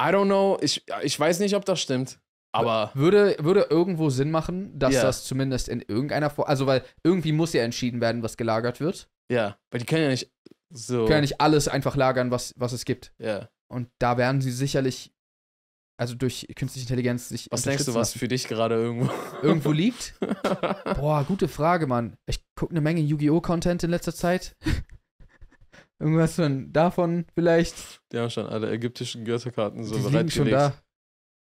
S2: I don't know, ich, ich weiß nicht, ob das stimmt. Aber würde, würde
S1: irgendwo Sinn machen, dass yeah. das zumindest in irgendeiner Form, also weil irgendwie muss ja entschieden werden, was gelagert wird. Ja, weil die können ja nicht so. Können nicht alles einfach lagern, was, was es gibt. Ja. Und da werden sie sicherlich, also durch künstliche Intelligenz, sich. Was denkst du, was für
S2: dich gerade irgendwo? (laughs) Irgendwo liegt?
S1: (laughs) Boah, gute Frage, Mann. Ich gucke eine Menge Yu-Gi-Oh! Content in letzter Zeit. (laughs) Irgendwas von davon vielleicht.
S2: Die haben schon alle ägyptischen Götterkarten so die bereitgelegt. schon da.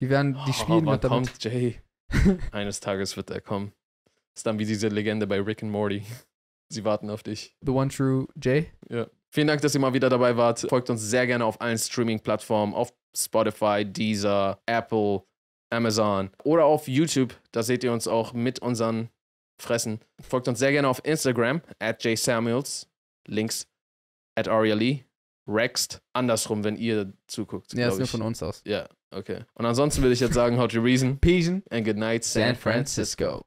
S1: Die werden, die oh, spielen oh, damit. kommt Jay.
S2: Eines Tages wird er kommen. Ist dann wie diese Legende bei Rick and Morty. Sie warten auf dich.
S1: The one true Jay?
S2: Ja. Vielen Dank, dass ihr mal wieder dabei wart. Folgt uns sehr gerne auf allen Streaming-Plattformen, auf Spotify, Deezer, Apple, Amazon oder auf YouTube. Da seht ihr uns auch mit unseren Fressen. Folgt uns sehr gerne auf Instagram, at jsamuels, links, at Aria Lee, rext, andersrum, wenn ihr zuguckt. Ja, ist nur von uns aus. Ja, yeah, okay. Und ansonsten würde ich jetzt sagen, how to reason. Peace and good night, San Francisco.